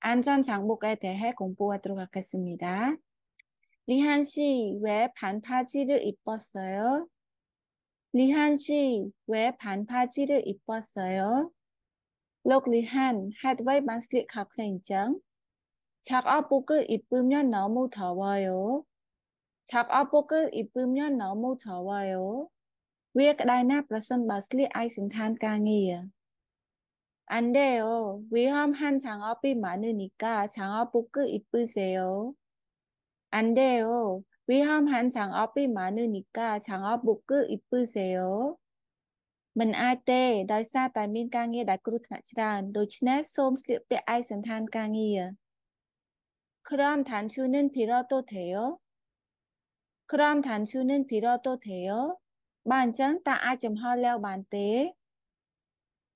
안전 장복에 대해 공부하도록 하겠습니다. 리한 씨, 왜 반바지를 입었어요? 리한 씨, 왜 반바지를 입었어요? l 리한, had 왜슬릭 학생장? 작업복을 입으면 너무 더워요. 작업복을 입으면 너무 더워요. Việc đài nạp là sân bà s l 안 돼요. 위험한 장업이 많으니까 장업복을 입으세요. 안 돼요. 위험한 장업이 많으니까 장업복을 입으세요. Mình ai tê,ដោយសារតែមានការងារដែលគ្រោះថ្នាក់ច្រើនដូច្នេះសូមស្លៀកពាក់ឯកសណ្ឋានការងារ 그럼 단추는 빌어도 돼요? 그럼 단추는 빌어도 돼요? បានអញ្ចឹងតើអាចចំហរលាវបានទេ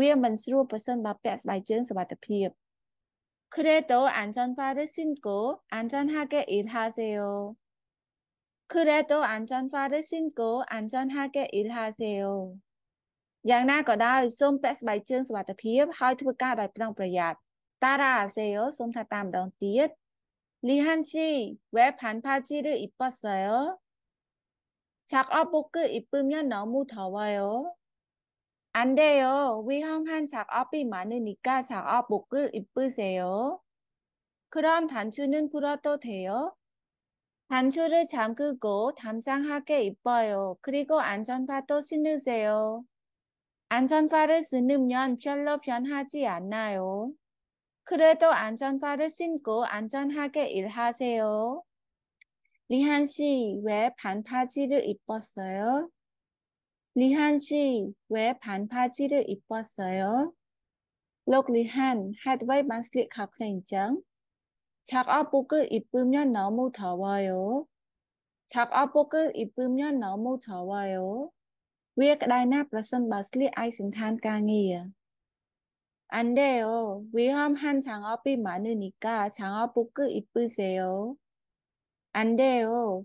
វាមិនស្រួលប៉ះសិនបើពាក់ស្បែកជើងសុវត្ថិភាព그래도안전바를신고안전하게일하세 요. 그래도안전바를신고안전하게일하세 요. យ៉ាងណាក៏ដោយសូមពាក់ស្បែកជើងសុវត្ថិភាពហើយធ្វើការដោយប្រុងប្រយ័ត្នតារាសេយោសូមថាតាមម្ដងទៀតលីហានស៊ីវេផានផាជីឬអ៊ីប៉ាសេយោឆាក់អបុកគឺអ៊ីពឹមញ៉ាណោមូថាវ៉ាយោ안 돼요. 위험한 작업이 많으니까 작업복을 입으세요. 그럼 단추는 풀어도 돼요? 단추를 잠그고 담장하게 입어요. 그리고 안전바도 신으세요. 안전바를 신으면 별로 변하지 않나요? 그래도 안전바를 신고 안전하게 일하세요. 리한 씨, 왜 반바지를 입었어요? 리한씨왜반바지를입었어요록리한핫웨이만슬릭각생장작업복을입으면너무더워요작업복을입으면너무더워요 việc đại nạp là sân bà slip ai sinh than ca nghề. Anh 돼요위험한장업이많으니까장업복을입으세요안돼요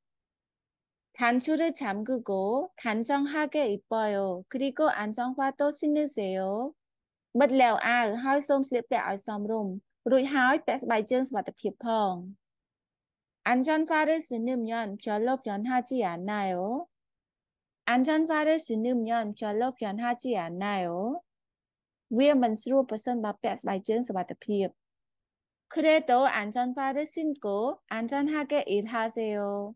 단추를잠그고단정하게입어 요. 그리고안정화도신으세 요. 및레오아우하이솜슬립빼아이솜 룸. 루이하이빼스바이증스마트피 펑. 안전화를신으면별로변하지않나 요? 안전화를신으면별로변하지않나 요? 위에만스로벗은마빼스바이증스마트피그래도안전화를신고안전하게일하세 요.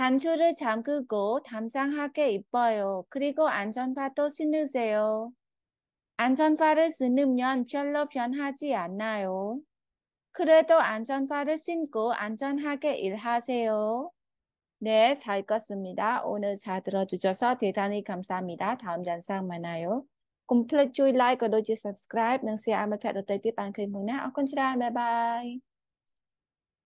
단추를 잠그고 담장하게 입어요. 그리고 안전파도 신으세요. 안전파를 신으면 별로 변하지 않나요? 그래도 안전파를 신고 안전하게 일하세요. 네, 잘 껐습니다. 오늘 잘 들어주셔서 대단히 감사합니다. 다음 영상 만나요. complete ជួយ like ក៏ដូចជា subscribe និង share មិត្តភ័ក្តិដទ